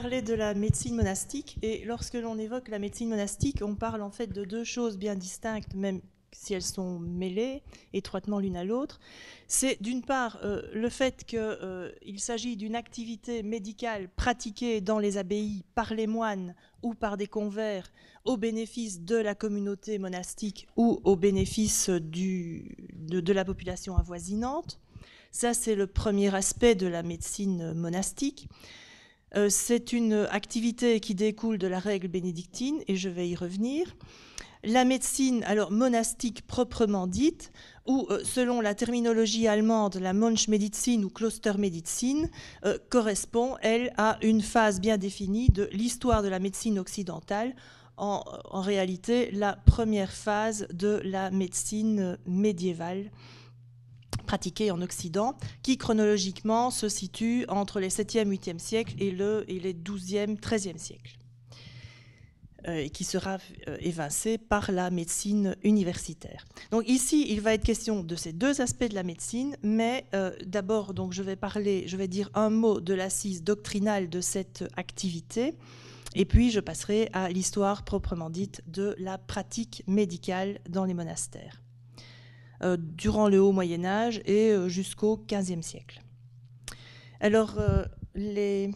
parler de la médecine monastique, et lorsque l'on évoque la médecine monastique, on parle en fait de deux choses bien distinctes, même si elles sont mêlées étroitement l'une à l'autre. C'est d'une part euh, le fait qu'il euh, s'agit d'une activité médicale pratiquée dans les abbayes par les moines ou par des convers au bénéfice de la communauté monastique ou au bénéfice du, de, de la population avoisinante. Ça, c'est le premier aspect de la médecine monastique. Euh, c'est une activité qui découle de la règle bénédictine, et je vais y revenir. La médecine, alors monastique proprement dite, ou euh, selon la terminologie allemande, la Mönchmedizin ou Klostermedizin, euh, correspond, elle, à une phase bien définie de l'histoire de la médecine occidentale, en réalité la première phase de la médecine médiévale pratiquée en Occident, qui chronologiquement se situe entre les 7e, 8e siècles et, le, et les 12e, 13e siècles, euh, et qui sera euh, évincée par la médecine universitaire. Donc ici, il va être question de ces deux aspects de la médecine, mais euh, d'abord, donc je vais parler, je vais dire un mot de l'assise doctrinale de cette activité. Et puis, je passerai à l'histoire proprement dite de la pratique médicale dans les monastères. Euh, durant le Haut Moyen Âge et euh, jusqu'au XVe siècle. Alors, euh, les...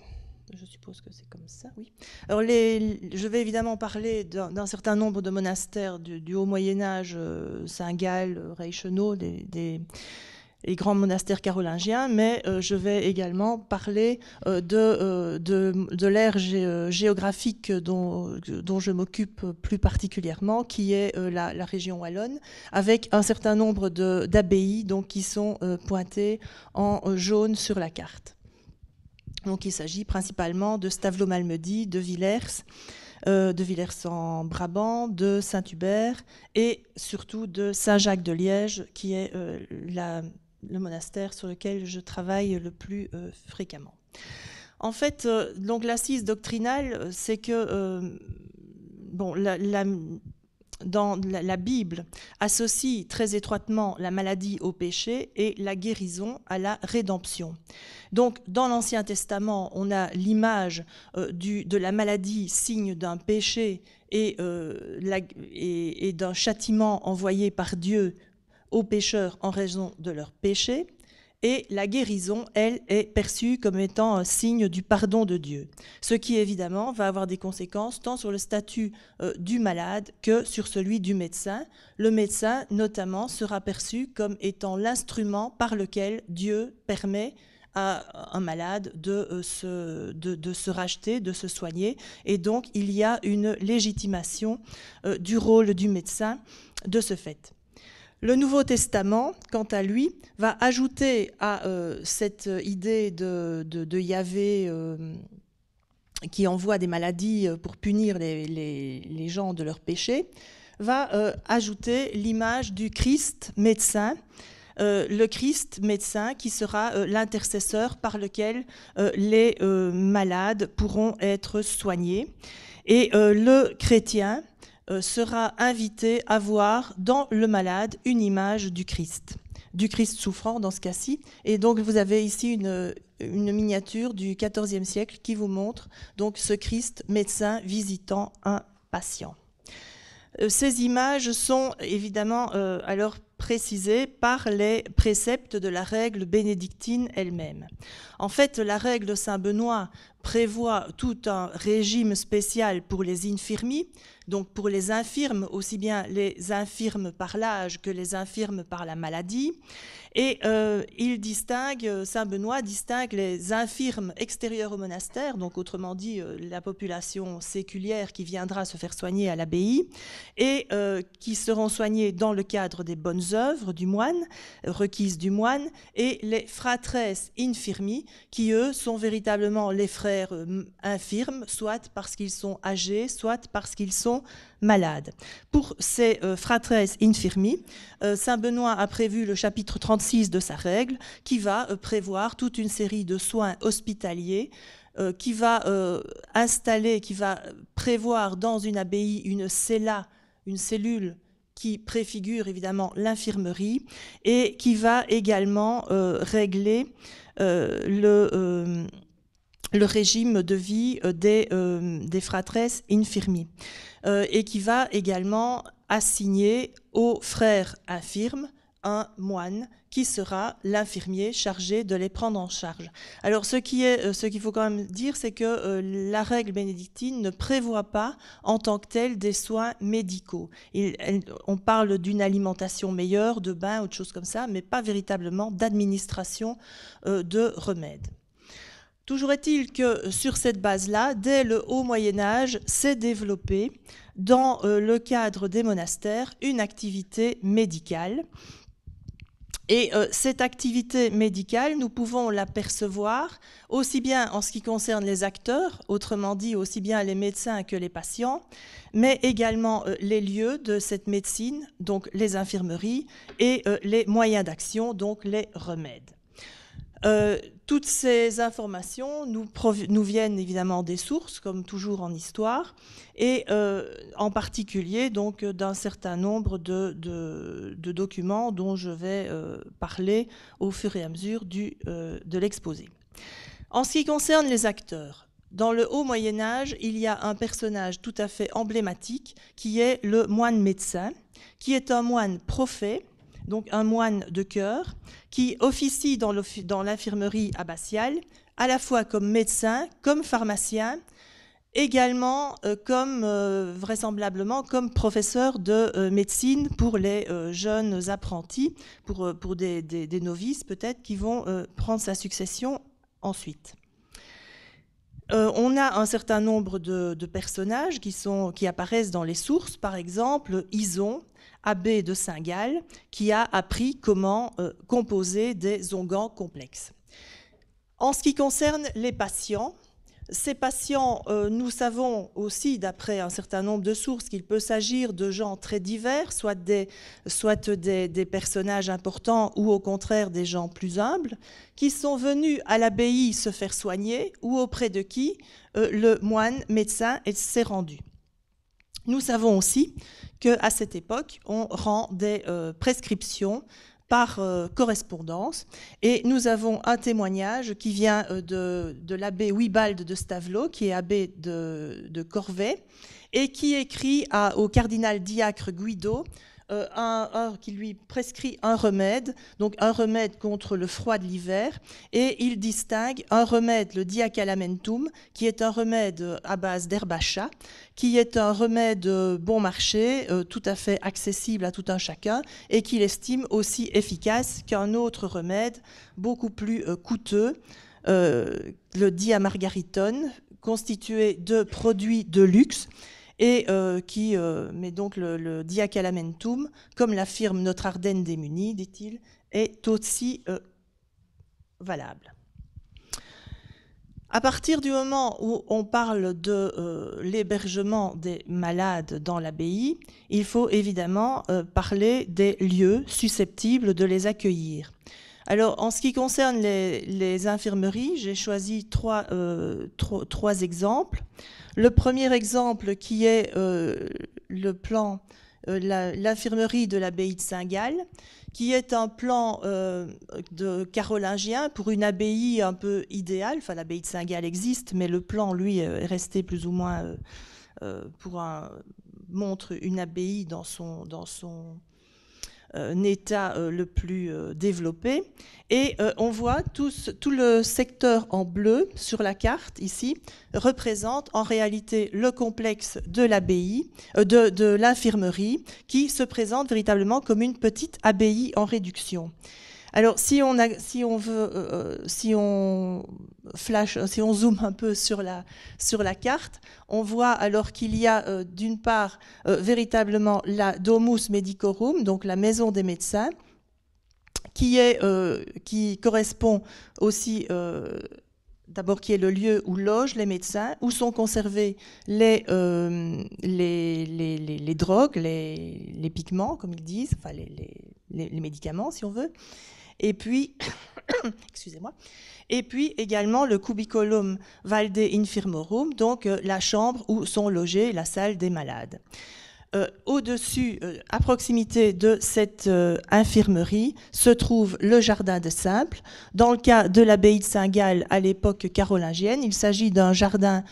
Je suppose que c'est comme ça, oui. Alors, les... je vais évidemment parler d'un certain nombre de monastères du, Haut Moyen Âge, Saint-Gall, Reichenau, des les grands monastères carolingiens, mais euh, je vais également parler euh, de, euh, de, de l'ère géographique dont, dont je m'occupe plus particulièrement, qui est la, région wallonne, avec un certain nombre d'abbayes qui sont pointées en jaune sur la carte. Donc il s'agit principalement de Stavlo-Malmedy, de Villers, de Villers en Brabant, de Saint-Hubert et surtout de Saint-Jacques de Liège, qui est la le monastère sur lequel je travaille le plus euh, fréquemment. En fait, euh, donc l'assise doctrinale, euh, c'est que bon, la, dans la, Bible associe très étroitement la maladie au péché et la guérison à la rédemption. Donc dans l'Ancien Testament, on a l'image de la maladie signe d'un péché et d'un châtiment envoyé par Dieu aux pécheurs en raison de leur péché et la guérison, elle, est perçue comme étant un signe du pardon de Dieu, ce qui évidemment va avoir des conséquences tant sur le statut euh, du malade que sur celui du médecin. Le médecin, notamment, sera perçu comme étant l'instrument par lequel Dieu permet à un malade de, euh, se, de, se racheter, de se soigner. Et donc, il y a une légitimation euh, du rôle du médecin de ce fait. Le Nouveau Testament, quant à lui, va ajouter à euh, cette idée de, Yahvé euh, qui envoie des maladies euh, pour punir les, gens de leurs péchés, va ajouter l'image du Christ médecin, le Christ médecin qui sera l'intercesseur par lequel les malades pourront être soignés. Et le chrétien, euh, sera invité à voir dans le malade une image du Christ, du Christ souffrant dans ce cas-ci. Et donc vous avez ici une, miniature du XIVe siècle qui vous montre donc ce Christ médecin visitant un patient. Euh, ces images sont évidemment euh, alors précisées par les préceptes de la règle bénédictine elle-même. En fait, la règle Saint-Benoît prévoit tout un régime spécial pour les infirmiers, donc pour les infirmes, aussi bien les infirmes par l'âge que les infirmes par la maladie. Et euh, il distingue, euh, Saint Benoît distingue les infirmes extérieurs au monastère, donc autrement dit euh, la population séculière qui viendra se faire soigner à l'abbaye, et qui seront soignés dans le cadre des bonnes œuvres du moine, requises du moine, et les fratresses infirmies, qui eux sont véritablement les frères euh, infirmes, soit parce qu'ils sont âgés, soit parce qu'ils sont malades. Pour ces euh, fratres infirmi, euh, Saint Benoît a prévu le chapitre 36 de sa règle, qui va prévoir toute une série de soins hospitaliers qui va installer, qui va prévoir dans une abbaye une cella, une cellule qui préfigure évidemment l'infirmerie et qui va également régler le, le régime de vie euh, des, euh, des fratresses infirmiers euh, et qui va également assigner aux frères infirmes un moine qui sera l'infirmier chargé de les prendre en charge. Alors ce qui est qu'il faut quand même dire c'est que la règle bénédictine ne prévoit pas en tant que telle des soins médicaux. on parle d'une alimentation meilleure, de bain ou de choses comme ça, mais pas véritablement d'administration de remèdes. Toujours est-il que sur cette base-là, dès le haut Moyen Âge, s'est développée dans euh, le cadre des monastères une activité médicale. Et euh, cette activité médicale, nous pouvons l'apercevoir aussi bien en ce qui concerne les acteurs, autrement dit aussi bien les médecins que les patients, mais également euh, les lieux de cette médecine, donc les infirmeries, et les moyens d'action, donc les remèdes. Euh, toutes ces informations nous, viennent évidemment des sources, comme toujours en histoire, et euh, en particulier donc d'un certain nombre de, documents dont je vais euh, parler au fur et à mesure de l'exposé. En ce qui concerne les acteurs, dans le haut Moyen Âge, il y a un personnage tout à fait emblématique qui est le moine médecin, qui est un moine prophète donc un moine de cœur, qui officie dans l'infirmerie abbatiale, à la fois comme médecin, comme pharmacien, également euh, comme euh, vraisemblablement comme professeur de euh, médecine pour les jeunes apprentis, pour, pour des, novices peut-être qui vont prendre sa succession ensuite. on a un certain nombre de, personnages qui, sont, qui apparaissent dans les sources, par exemple Ison, abbé de Saint-Gall, qui a appris comment euh, composer des onguents complexes. En ce qui concerne les patients, ces patients, euh, nous savons aussi, d'après un certain nombre de sources, qu'il peut s'agir de gens très divers, soit, des, soit des, personnages importants ou au contraire des gens plus humbles, qui sont venus à l'abbaye se faire soigner ou auprès de qui euh, le moine médecin s'est rendu. Nous savons aussi qu'à cette époque, on rend des euh, prescriptions par euh, correspondance. Et nous avons un témoignage qui vient euh, de, l'abbé Wibald de Stavelot, qui est abbé de, de et qui écrit au cardinal diacre Guido euh, un, qui lui prescrit un remède, donc un remède contre le froid de l'hiver, et il distingue un remède, le diacalamentum, qui est un remède euh, à base d'herbacha, qui est un remède euh, bon marché, tout à fait accessible à tout un chacun, et qu'il estime aussi efficace qu'un autre remède beaucoup plus coûteux, le dia margaritone constitué de produits de luxe et euh, qui euh, met donc le, diacalamentum, comme l'affirme notre Ardenne démunie, dit-il, est aussi euh, valable. À partir du moment où on parle de l'hébergement des malades dans l'abbaye, il faut évidemment parler des lieux susceptibles de les accueillir. Alors, en ce qui concerne les, infirmeries, j'ai choisi euh, trois, exemples. Le premier exemple qui est euh, le plan euh, l'infirmerie de l'abbaye de Saint-Gall, qui est un plan de carolingien pour une abbaye un peu idéale. Enfin, l'abbaye de Saint-Gall existe, mais le plan, lui, est resté plus ou moins pour un montre une abbaye dans son, dans son euh, un état euh, le plus euh, développé. Et on voit tout, le secteur en bleu sur la carte ici représente en réalité le complexe de l'abbaye, de l'infirmerie, qui se présente véritablement comme une petite abbaye en réduction. Alors, si on, a, veut, euh, euh, si on flash, euh, si on zoome un peu sur la, carte, on voit alors qu'il y a d'une part véritablement la Domus Medicorum, donc la maison des médecins, qui, correspond aussi d'abord qui est le lieu où logent les médecins, où sont conservées les, drogues, les, les, pigments, comme ils disent, enfin les, médicaments, si on veut. Et puis, excusez-moi, et puis également le cubiculum valde infirmorum, donc euh, la chambre où sont logés la salle des malades. Euh, au-dessus, euh, à proximité de cette euh, infirmerie, se trouve le jardin des Simples. Dans le cas de l'abbaye de Saint-Gall à l'époque carolingienne, il s'agit d'un jardin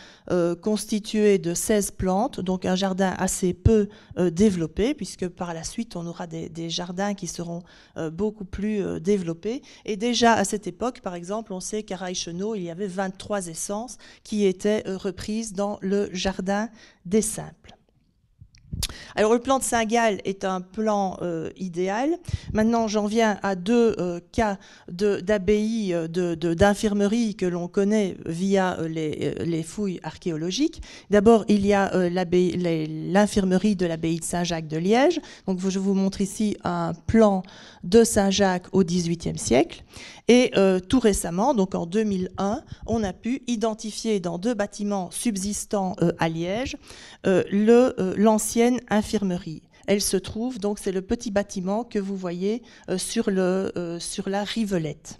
constitué de 16 plantes, donc un jardin assez peu développé, puisque par la suite on aura des, jardins qui seront beaucoup plus développés. Et déjà à cette époque, par exemple, on sait qu'à Raichenau, il y avait 23 essences qui étaient reprises dans le jardin des Simples. Alors le plan de Saint-Gall est un plan euh, idéal. Maintenant, j'en viens à deux euh, cas d'abbaye, euh, de, d'infirmerie que l'on connaît via les, fouilles archéologiques. D'abord, il y a l'infirmerie de l'abbaye de Saint-Jacques de Liège. Donc je vous montre ici un plan de Saint-Jacques au XVIIIe siècle. Et tout récemment, donc en 2001, on a pu identifier dans deux bâtiments subsistants à Liège le l'ancien infirmerie. Elle se trouve, donc c'est le petit bâtiment que vous voyez euh, sur, le, euh, sur la rivelette.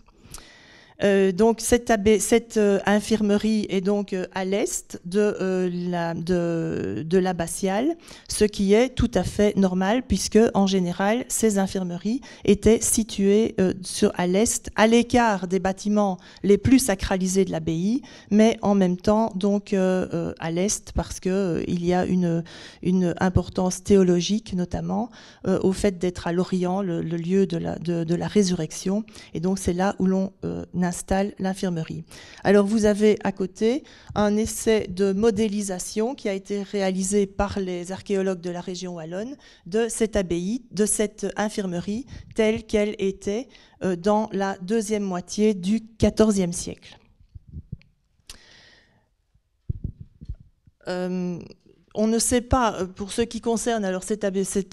Euh, donc cette, cette euh, infirmerie est donc euh, à l'est de, euh, la, de, de l'abbatiale, ce qui est tout à fait normal puisque en général ces infirmeries étaient situées sur, à l'est, à l'écart des bâtiments les plus sacralisés de l'abbaye, mais en même temps donc à l'est parce que il y a une, une importance théologique notamment au fait d'être à l'Orient, le, lieu de la, de, de la résurrection, et donc c'est là où l'on installe l'infirmerie. Alors vous avez à côté un essai de modélisation qui a été réalisé par les archéologues de la région wallonne de cette abbaye, de cette infirmerie telle qu'elle était euh, dans la deuxième moitié du XIVe siècle. Euh, on ne sait pas, euh, pour ce qui concerne alors cette,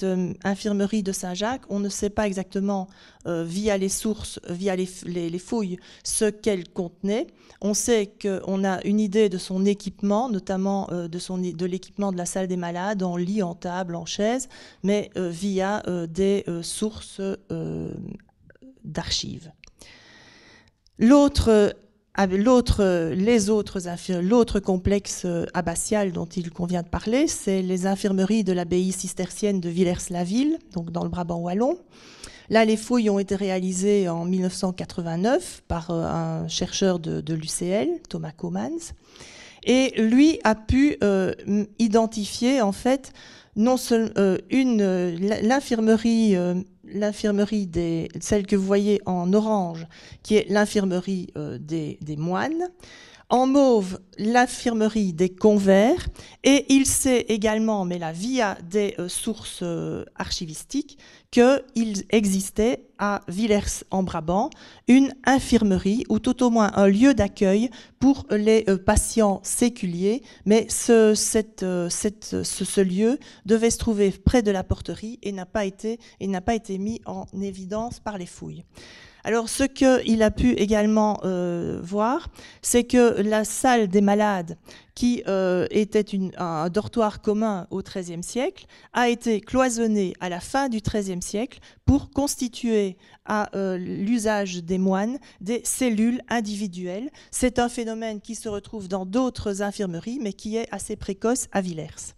euh, infirmerie de Saint-Jacques, on ne sait pas exactement euh, via les sources, via les, fouilles, ce qu'elle contenait. On sait qu'on a une idée de son équipement, notamment de, l'équipement de la salle des malades, en lit, en table, en chaise, mais via des sources d'archives. L'autre l'autre, les autres l'autre complexe euh, abbatial dont il convient de parler, c'est les infirmeries de l'abbaye cistercienne de Villers-la-Ville, donc dans le Brabant wallon. Là, les fouilles ont été réalisées en 1989 par euh, un chercheur de, l'UCL, Thomas Comans, et lui a pu euh, identifier en fait non seulement euh, une euh, l'infirmerie euh, l'infirmerie des celle que vous voyez en orange qui est l'infirmerie des, moines en mauve l'infirmerie des Converts et il sait également, mais là via des euh, sources euh, archivistiques, qu'il existait à Villers en Brabant une infirmerie ou tout au moins un lieu d'accueil pour les euh, patients séculiers, mais ce, lieu devait se trouver près de la porterie et n'a pas été mis en évidence par les fouilles. Alors ce qu'il a pu également euh, voir, c'est que la salle des malades, qui euh, était un dortoir commun au XIIIe siècle, a été cloisonnée à la fin du XIIIe siècle pour constituer à euh, l'usage des moines des cellules individuelles. C'est un phénomène qui se retrouve dans d'autres infirmeries, mais qui est assez précoce à Villers.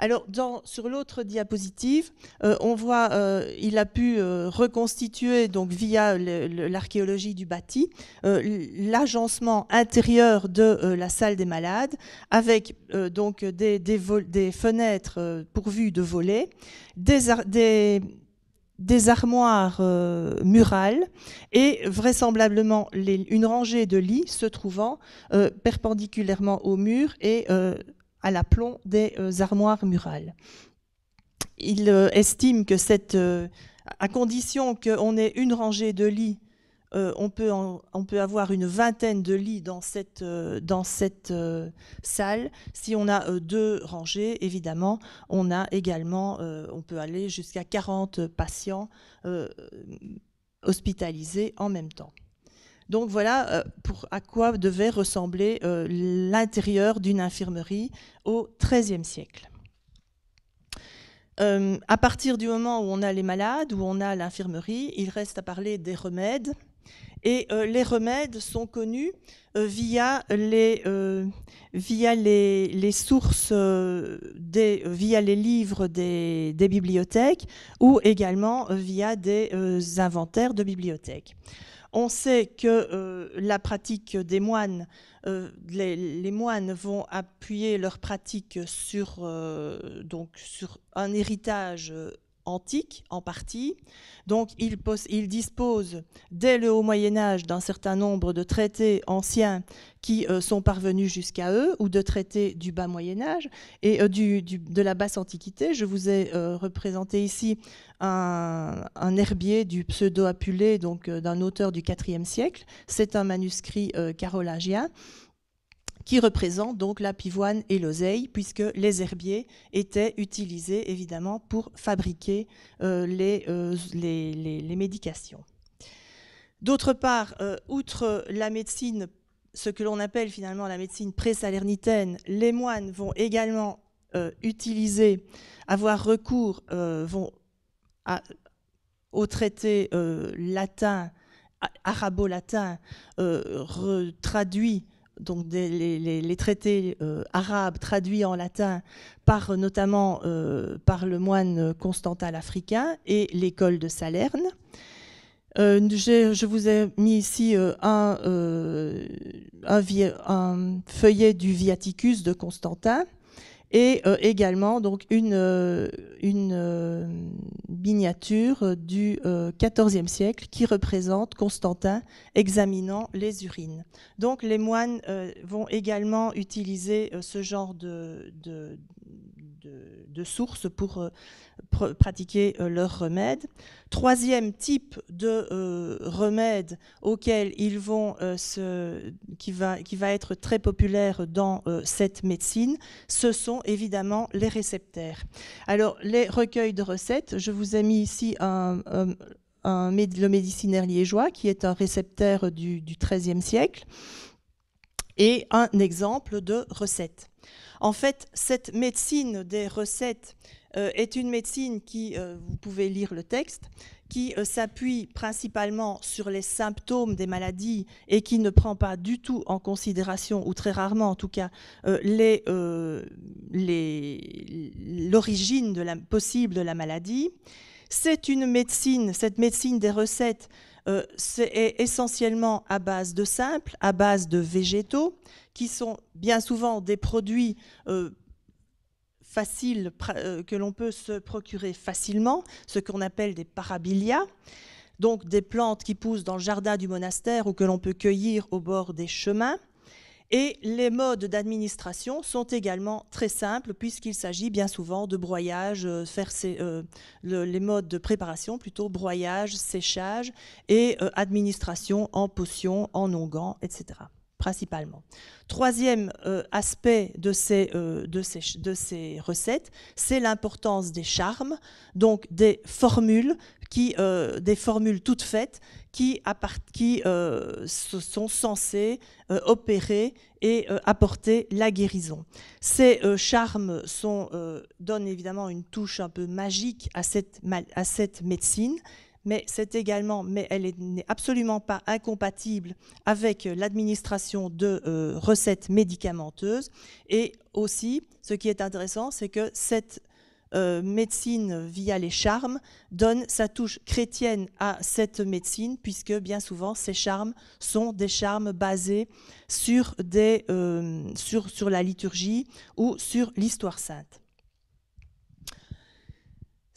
Alors, dans, sur l'autre diapositive, euh, on voit, qu'il euh, il a pu euh, reconstituer, donc via l'archéologie du bâti, l'agencement intérieur de la salle des malades, avec donc des, fenêtres pourvues de volets, des, armoires murales et vraisemblablement une rangée de lits se trouvant perpendiculairement au mur et à l'aplomb des euh, armoires murales. Il euh, estime que cette, euh, à condition qu'on ait une rangée de lits, on, peut on peut avoir une vingtaine de lits dans cette, dans cette salle. Si on a deux rangées, évidemment, on a également, on peut aller jusqu'à 40 patients hospitalisés en même temps. Donc voilà euh, à quoi devait ressembler euh, l'intérieur d'une infirmerie au XIIIe siècle. Euh, à partir du moment où on a les malades, où on a l'infirmerie, il reste à parler des remèdes. Et les remèdes sont connus via, les, sources, via les livres des bibliothèques ou également via des inventaires de bibliothèques. On sait que euh, la pratique des moines, euh, les, moines vont appuyer leur pratique sur, euh, donc sur un héritage antiques en partie. Donc il, il dispose dès le Haut Moyen Âge d'un certain nombre de traités anciens qui euh, sont parvenus jusqu'à eux, ou de traités du bas Moyen Âge et euh, de la basse Antiquité. Je vous ai euh, représenté ici un, herbier du pseudo-apulé, donc d'un auteur du IVe siècle. C'est un manuscrit carolingien qui représentent donc la pivoine et l'oseille, puisque les herbiers étaient utilisés évidemment pour fabriquer euh, euh, les, les, médications. D'autre part, euh, outre la médecine, ce que l'on appelle finalement la médecine pré-salernitaine, les moines vont également utiliser, avoir recours, vont à, traité traités arabo-latins, traduit donc les, traités euh, arabes traduits en latin par euh, notamment euh, par le moine Constantin l'Africain et l'école de Salerne. je vous ai mis ici un, feuillet du Viaticus de Constantin et euh, également donc une, euh, une euh, miniature du XIVe siècle qui représente Constantin examinant les urines. Donc les moines vont également utiliser ce genre de, de, sources pour euh, pratiquer euh, leurs remèdes. Troisième type de euh, remède auquel ils vont qui, va, être très populaire dans cette médecine, ce sont évidemment les récepteurs. Alors les recueils de recettes, je vous ai mis ici le médicinaire liégeois, qui est un récepteur du XIIIe siècle, et un exemple de recette. En fait, cette médecine des recettes euh, est une médecine qui, euh, vous pouvez lire le texte, qui euh, s'appuie principalement sur les symptômes des maladies et qui ne prend pas du tout en considération, ou très rarement en tout cas, l'origine possible de la maladie. C'est une médecine, cette médecine des recettes euh, c'est essentiellement à base de simples, à base de végétaux, qui sont bien souvent des produits euh, faciles, euh, que l'on peut se procurer facilement, ce qu'on appelle des parabilia, donc des plantes qui poussent dans le jardin du monastère ou que l'on peut cueillir au bord des chemins. Et les modes d'administration sont également très simples puisqu'il s'agit bien souvent de broyage, euh, faire euh, les modes de préparation plutôt broyage, séchage et euh, administration en potion, en onguent, etc principalement. Troisième euh, aspect euh, de ces, recettes, c'est l'importance des charmes, donc des formules, qui, euh, des formules toutes faites qui, qui sont censées opérer et apporter la guérison. Ces charmes donnent évidemment une touche un peu magique à cette médecine mais c'est également, mais elle n'est absolument pas incompatible avec l'administration de euh, recettes médicamenteuses. Et aussi, ce qui est intéressant, c'est que cette euh, médecine via les charmes donne sa touche chrétienne à cette médecine, puisque bien souvent ces charmes sont des charmes basés sur, des, euh, sur, sur la liturgie ou sur l'histoire sainte.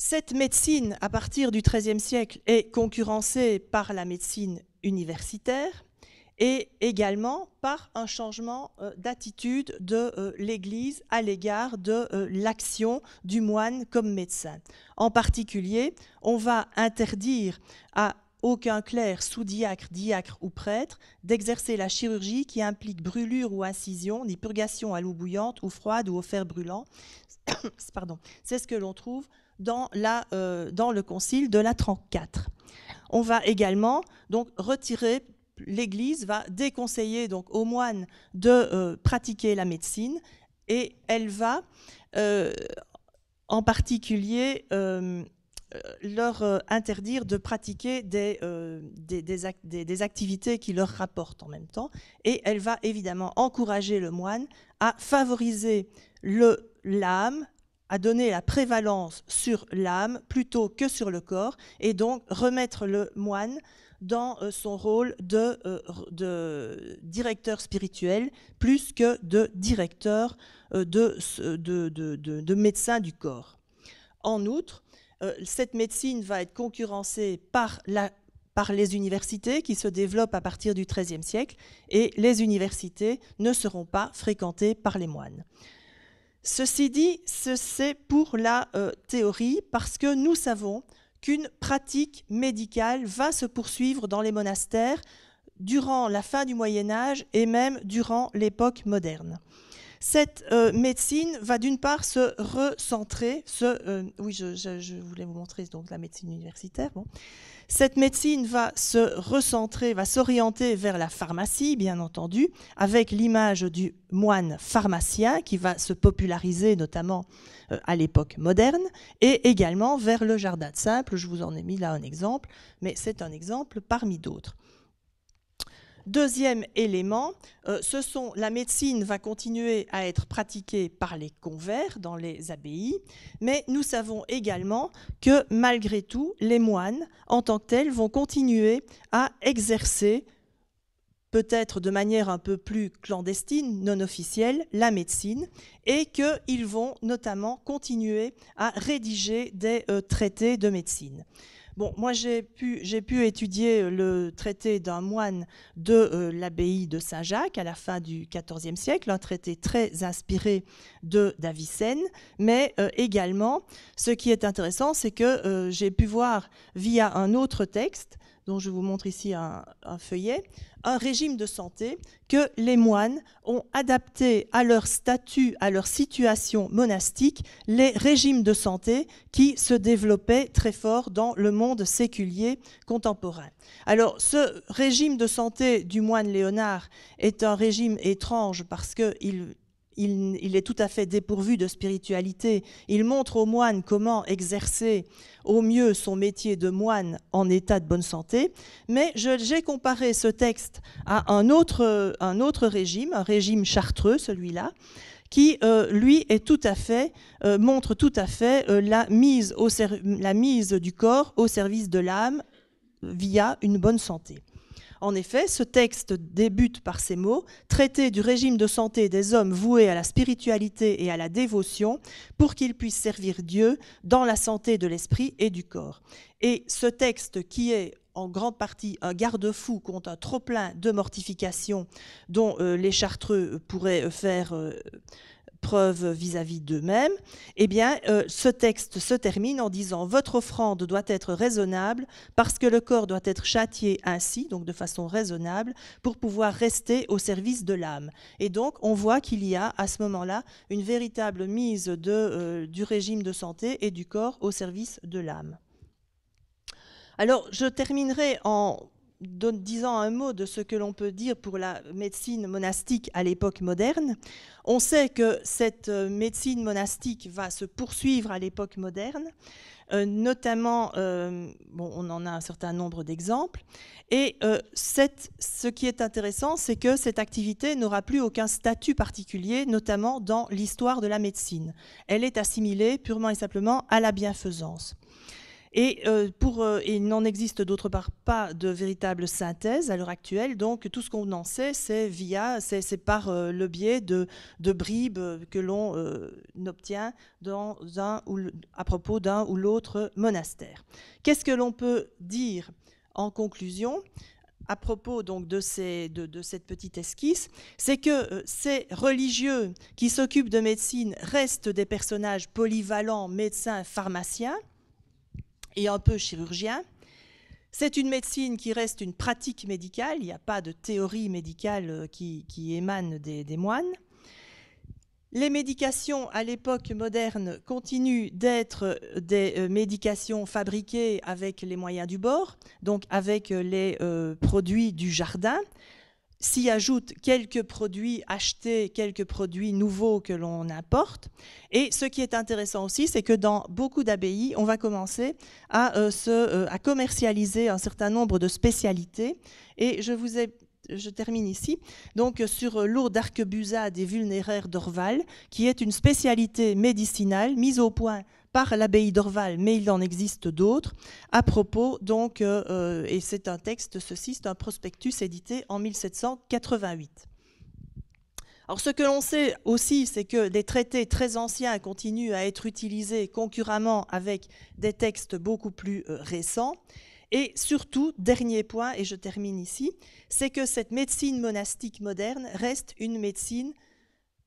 Cette médecine, à partir du XIIIe siècle, est concurrencée par la médecine universitaire et également par un changement euh, d'attitude de euh, l'Église à l'égard de euh, l'action du moine comme médecin. En particulier, on va interdire à aucun clerc, sous-diacre, diacre ou prêtre, d'exercer la chirurgie qui implique brûlure ou incision, ni purgation à l'eau bouillante ou froide ou au fer brûlant. C'est ce que l'on trouve dans, la, euh, dans le concile de la 34, On va également donc retirer l'Église va déconseiller donc aux moines de euh, pratiquer la médecine et elle va euh, en particulier leur interdire de pratiquer des, des, des activités qui leur rapportent en même temps et elle va évidemment encourager le moine à favoriser l'âme, à donner la prévalence sur l'âme plutôt que sur le corps, et donc remettre le moine dans euh, son rôle euh, de, directeur spirituel plus que de directeur euh, de, médecin du corps. En outre, cette médecine va être concurrencée par, par les universités qui se développent à partir du XIIIe siècle et les universités ne seront pas fréquentées par les moines. Ceci dit, c'est pour la euh, théorie parce que nous savons qu'une pratique médicale va se poursuivre dans les monastères durant la fin du Moyen Âge et même durant l'époque moderne. Cette euh, médecine va d'une part se recentrer, euh, oui, je, voulais vous montrer donc la médecine universitaire, bon. Cette médecine va se recentrer, va s'orienter vers la pharmacie, bien entendu, avec l'image du moine pharmacien qui va se populariser notamment euh, à l'époque moderne, et également vers le jardin de simple. Je vous en ai mis là un exemple, mais c'est un exemple parmi d'autres. Deuxième élément, euh, ce sont, la médecine va continuer à être pratiquée par les convers dans les abbayes, mais nous savons également que malgré tout, les moines, en tant que tels, vont continuer à exercer, peut-être de manière un peu plus clandestine, non officielle, la médecine, et qu'ils vont notamment continuer à rédiger des euh, traités de médecine. Bon, moi j'ai pu, étudier euh, le traité d'un moine de euh, l'abbaye de Saint-Jacques à la fin du XIVe siècle, un traité très inspiré de d'Avicenne, mais euh, également, ce qui est intéressant, c'est que j'ai pu voir via un autre texte dont je vous montre ici un, feuillet, un régime de santé que les moines ont adapté à leur statut, à leur situation monastique, les régimes de santé qui se développaient très fort dans le monde séculier contemporain. Alors ce régime de santé du moine Léonard est un régime étrange parce qu'il il, est tout à fait dépourvu de spiritualité. Il montre aux moines comment exercer au mieux son métier de moine en état de bonne santé. Mais j'ai comparé ce texte à un autre, un autre régime, un régime chartreux, celui-là, qui, euh, lui, est euh, montre tout à fait euh, la mise du corps au service de l'âme via une bonne santé. En effet, ce texte débute par ces mots traiter du régime de santé des hommes voués à la spiritualité et à la dévotion, pour qu'ils puissent servir Dieu dans la santé de l'esprit et du corps. Et ce texte qui est en grande partie un garde-fou contre un trop-plein de mortifications dont euh, les Chartreux pourraient euh, faire euh, preuve vis-à-vis d'eux-mêmes, eh bien, euh, ce texte se termine en disant Votre offrande doit être raisonnable parce que le corps doit être châtié ainsi, donc de façon raisonnable, pour pouvoir rester au service de l'âme. Et donc, on voit qu'il y a à ce moment-là une véritable mise de, euh, du régime de santé et du corps au service de l'âme. Alors, je terminerai en disant un mot de ce que l'on peut dire pour la médecine monastique à l'époque moderne, on sait que cette euh, médecine monastique va se poursuivre à l'époque moderne, euh, notamment, euh, on en a un certain nombre d'exemples, et ce qui est intéressant, c'est que cette activité n'aura plus aucun statut particulier, notamment dans l'histoire de la médecine. Elle est assimilée purement et simplement à la bienfaisance. Et, euh, pour, euh, il n'en existe d'autre part pas de véritable synthèse à l'heure actuelle. Donc tout ce qu'on en sait, c'est via, c'est par euh, le biais de, bribes que l'on obtient dans un ou à propos d'un ou l'autre monastère. Qu'est-ce que l'on peut dire en conclusion à propos de, cette petite esquisse, c'est que ces religieux qui s'occupent de médecine restent des personnages polyvalents, médecins, pharmaciens, et un peu chirurgien. C'est une médecine qui reste une pratique médicale, il n'y a pas de théorie médicale euh, qui, émane des, moines. Les médications à l'époque moderne continuent d'être euh, des euh, médications fabriquées avec les moyens du bord, donc avec les produits du jardin s'y ajoutent quelques produits achetés, quelques produits nouveaux que l'on importe. Et ce qui est intéressant aussi, c'est que dans beaucoup d'abbayes, on va commencer euh, euh, à, commercialiser un certain nombre de spécialités. Et je vous ai je termine ici, donc sur l'eau d'arquebusade et vulnéraire d'Orval, qui est une spécialité médicinale mise au point par l'abbaye d'Orval, mais il en existe d'autres, à propos donc, euh, euh, et c'est un texte, ceci, c'est un prospectus édité en 1788. Alors ce que l'on sait aussi, c'est que des traités très anciens continuent à être utilisés concurremment avec des textes beaucoup plus euh, récents. Et surtout, dernier point, et je termine ici, c'est que cette médecine monastique moderne reste une médecine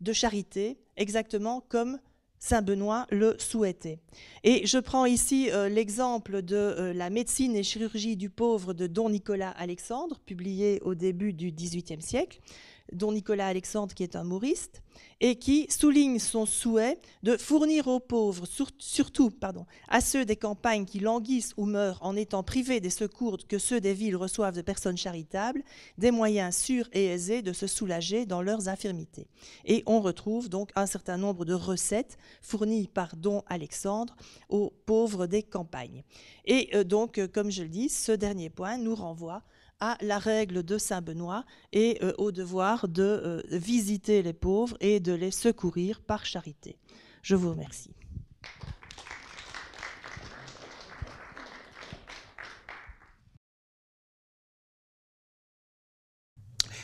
de charité, exactement comme Saint Benoît le souhaitait. Et je prends ici euh, l'exemple de euh, La médecine et chirurgie du pauvre de Don Nicolas Alexandre, publié au début du XVIIIe siècle, dont Nicolas Alexandre, qui est un mouriste, et qui souligne son souhait de fournir aux pauvres, surtout pardon, à ceux des campagnes qui languissent ou meurent en étant privés des secours que ceux des villes reçoivent de personnes charitables, des moyens sûrs et aisés de se soulager dans leurs infirmités. Et on retrouve donc un certain nombre de recettes fournies par Don Alexandre aux pauvres des campagnes. Et euh, donc, euh, comme je le dis, ce dernier point nous renvoie à la règle de Saint Benoît et euh, au devoir de euh, visiter les pauvres et de les secourir par charité. Je vous remercie.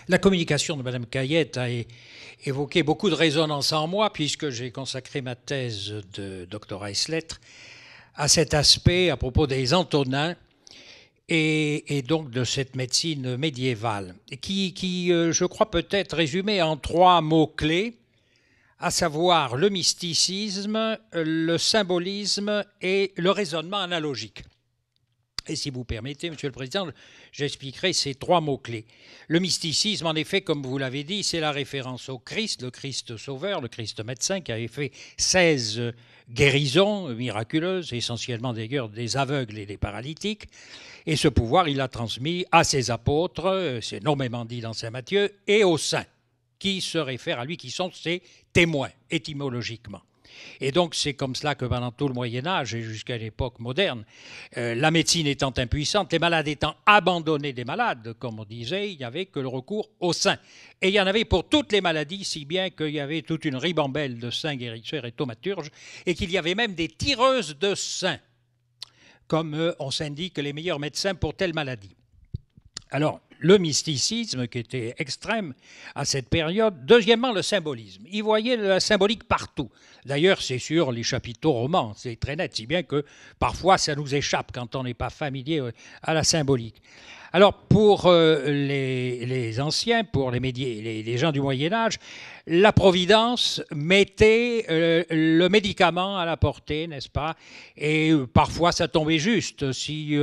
La communication de Mme Cayette a évoqué beaucoup de résonance en moi, puisque j'ai consacré ma thèse de doctorat S-Lettres à cet aspect à propos des Antonins et, donc de cette médecine médiévale, qui, qui euh, je crois, peut être résumée en trois mots clés, à savoir le mysticisme, le symbolisme et le raisonnement analogique. Et si vous permettez, Monsieur le Président, j'expliquerai ces trois mots-clés. Le mysticisme, en effet, comme vous l'avez dit, c'est la référence au Christ, le Christ sauveur, le Christ médecin, qui avait fait 16 guérisons miraculeuses, essentiellement d'ailleurs des aveugles et des paralytiques. Et ce pouvoir, il l'a transmis à ses apôtres, c'est énormément dit dans Saint Matthieu, et aux saints, qui se réfèrent à lui, qui sont ses témoins, étymologiquement. Et donc c'est comme cela que pendant tout le Moyen Âge et jusqu'à l'époque moderne, euh, la médecine étant impuissante, les malades étant abandonnés des malades, comme on disait, il n'y avait que le recours au saints. Et il y en avait pour toutes les maladies, si bien qu'il y avait toute une ribambelle de saints guérisseurs et thaumaturges, et qu'il y avait même des tireuses de saints, comme euh, on s'indique les meilleurs médecins pour telle maladie. Alors, le mysticisme qui était extrême à cette période. Deuxièmement, le symbolisme. Il voyait la symbolique partout. D'ailleurs, c'est sur les chapiteaux romans, c'est très net, si bien que parfois ça nous échappe quand on n'est pas familier euh, à la symbolique. Alors pour euh, les, anciens, pour les, les, gens du Moyen Âge, la Providence mettait euh, le médicament à la portée, n'est-ce pas Et parfois ça tombait juste. Si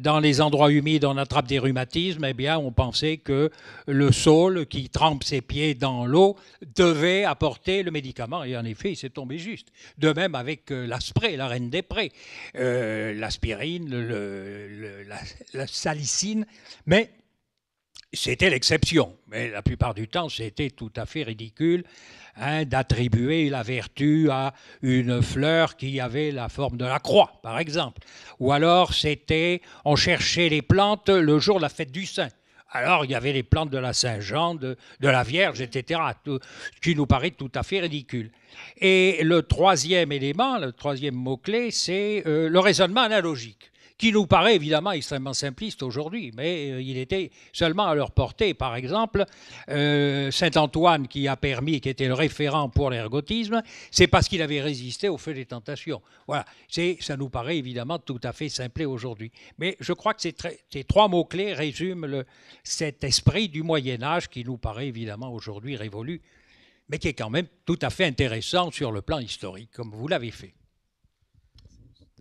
dans les endroits humides on attrape des rhumatismes, eh on pensait que le saule qui trempe ses pieds dans l'eau devait apporter le médicament. Et en effet, il s'est tombé juste. De même avec euh, l'asprès, la reine des prés, euh, l'aspirine, la, la salicine. Mais c'était l'exception, mais la plupart du temps, c'était tout à fait ridicule hein, d'attribuer la vertu à une fleur qui avait la forme de la croix, par exemple. Ou alors, c'était on cherchait les plantes le jour de la fête du Saint. Alors, il y avait les plantes de la Saint-Jean, de, la Vierge, etc., ce qui nous paraît tout à fait ridicule. Et le troisième élément, le troisième mot-clé, c'est euh, le raisonnement analogique qui nous paraît évidemment extrêmement simpliste aujourd'hui, mais euh, il était seulement à leur portée. Par exemple, euh, Saint-Antoine, qui a permis, qui était le référent pour l'ergotisme, c'est parce qu'il avait résisté au feu des tentations. Voilà, ça nous paraît évidemment tout à fait simplé aujourd'hui. Mais je crois que ces, trois mots-clés résument le, cet esprit du Moyen Âge qui nous paraît évidemment aujourd'hui révolu, mais qui est quand même tout à fait intéressant sur le plan historique, comme vous l'avez fait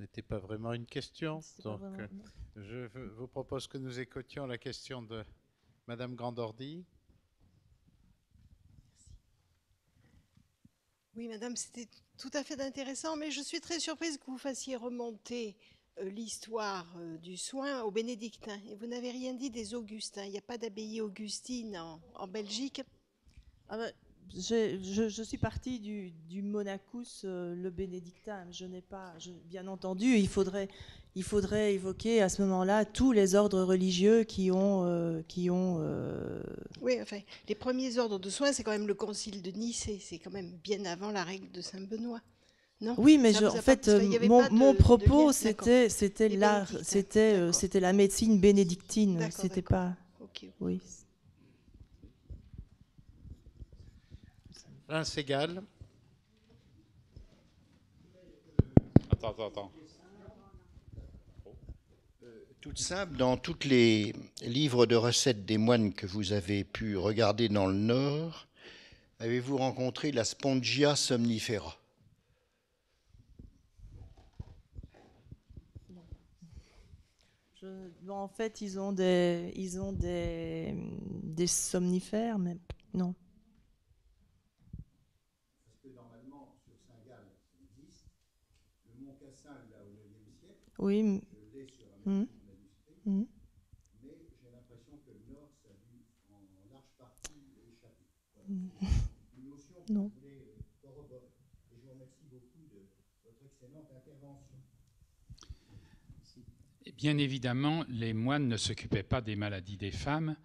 n'était pas vraiment une question. Donc, euh, je vous propose que nous écoutions la question de Madame Grandordi. Oui, madame, c'était tout à fait intéressant, mais je suis très surprise que vous fassiez remonter euh, l'histoire euh, du soin aux bénédictins. Et vous n'avez rien dit des augustins. Il n'y a pas d'abbaye augustine en, Belgique. Ah ben, je, suis partie du, du monacus euh, le bénédictin. Je n'ai pas, bien entendu, il faudrait, il faudrait évoquer à ce moment-là tous les ordres religieux qui ont, euh, qui ont. Euh, oui, enfin, les premiers ordres de soins, c'est quand même le concile de Nicée. C'est quand même bien avant la règle de saint Benoît. Non, oui, mais en fait, mon, propos, c'était, c'était l'art, c'était, c'était la médecine bénédictine. C'était pas. Attends, attends, attends. Euh, toute simple, dans tous les livres de recettes des moines que vous avez pu regarder dans le Nord, avez-vous rencontré la Spongia somnifera en fait, ils ont des, ils ont des, des somnifères, mais non. Oui. Mais j'ai l'impression que le Nord s'habille en large partie échappé. Voilà. Une notion que non. je eh corroborer. Et je vous remercie beaucoup de votre excellente intervention. Bien évidemment, les moines ne s'occupaient pas des maladies des femmes,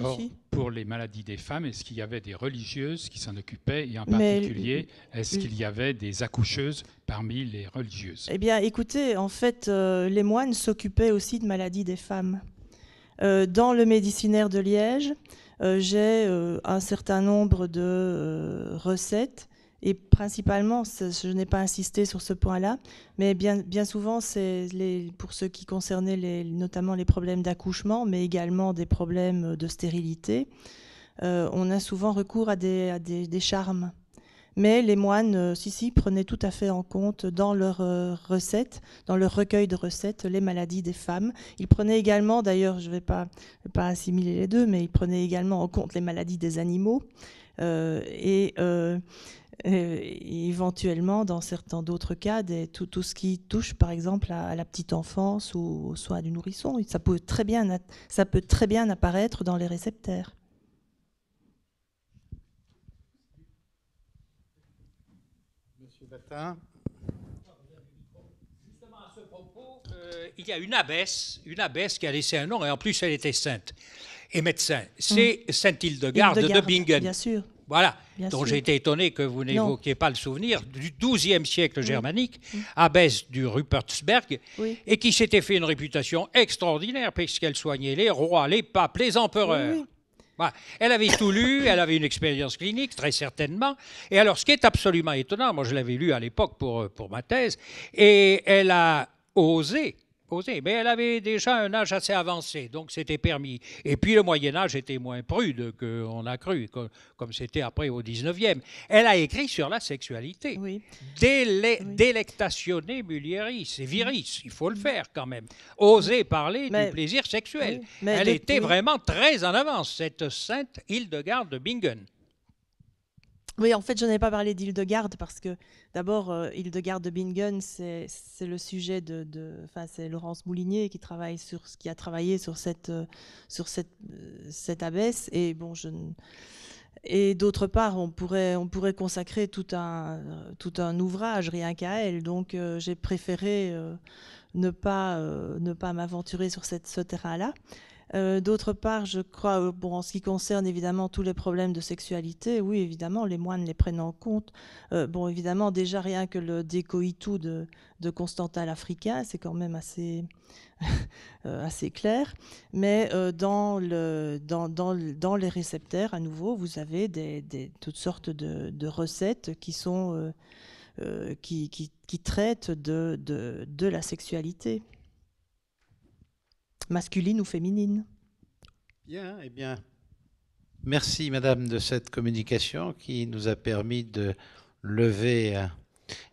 Or, pour les maladies des femmes, est-ce qu'il y avait des religieuses qui s'en occupaient et en particulier, est-ce qu'il y avait des accoucheuses parmi les religieuses Eh bien, écoutez, en fait, euh, les moines s'occupaient aussi de maladies des femmes. Euh, dans le médicinaire de Liège, euh, j'ai un certain nombre de recettes et principalement, je n'ai pas insisté sur ce point-là, mais bien, bien souvent, pour ce qui concernait les, notamment les problèmes d'accouchement, mais également des problèmes de stérilité, euh, on a souvent recours à des, des, charmes. Mais les moines, euh, si, si, prenaient tout à fait en compte dans leur euh, recette dans leur recueil de recettes, les maladies des femmes. Ils prenaient également, d'ailleurs, je ne vais pas, pas assimiler les deux, mais ils prenaient également en compte les maladies des animaux. et et euh, éventuellement, dans certains d'autres cas, tout, ce qui touche, par exemple, à, la petite enfance ou aux soins du nourrisson, ça peut, très bien, ça peut très bien apparaître dans les récepteurs. Monsieur Batin. Justement, à ce propos, euh, il y a une abbesse, une qui a laissé un nom, et en plus, elle était sainte et médecin. C'est hum. Sainte-Hildegarde de Bingen. Bien sûr. Voilà. dont j'ai été étonné que vous n'évoquiez pas le souvenir du XIIe siècle germanique, à abbesse du Rupertsberg, et qui s'était fait une réputation extraordinaire puisqu'elle soignait les rois, les papes, les empereurs. Elle avait tout lu, elle avait une expérience clinique, très certainement. Et alors, ce qui est absolument étonnant, moi je l'avais lu à l'époque pour, euh, pour ma thèse, et elle a osé mais elle avait déjà un âge assez avancé, donc c'était permis. Et puis le Moyen Âge était moins prude qu'on a cru, comme c'était après au 19e. Elle a écrit sur la sexualité. Oui. Délectationner Mulieris et Viris, il faut le mm. faire quand même. Oser parler du plaisir sexuel. elle était vraiment très en avance, cette sainte Hildegarde de Bingen. Oui, en fait, je n'avais pas parlé d'Île-de-Garde parce que d'abord, Île-de-Garde euh, de Bingen, c'est le sujet de. enfin, c'est Laurence Moulinier qui, travaille sur, qui a travaillé sur cette, euh, euh, cette, abbesse. Et bon, je. Et d'autre part, on pourrait, on pourrait consacrer tout un, tout un ouvrage rien qu'à elle. Donc, j'ai préféré ne pas, ne pas m'aventurer sur cette, ce terrain-là. Euh, d'autre part, je crois, euh, bon, en ce qui concerne évidemment tous les problèmes de sexualité, oui, évidemment, les moines les prennent en compte. Euh, bon, évidemment, déjà rien que le décoïtou de, Constantin l'Africain, c'est quand même assez, clair. Mais dans, les récepteurs, à nouveau, vous avez toutes sortes de, recettes qui Qui, traitent de la sexualité masculine ou féminine. Bien, eh bien, merci Madame de cette communication qui nous a permis de lever euh,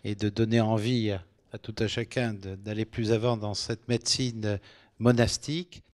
et de donner envie à tout à chacun d'aller plus avant dans cette médecine monastique.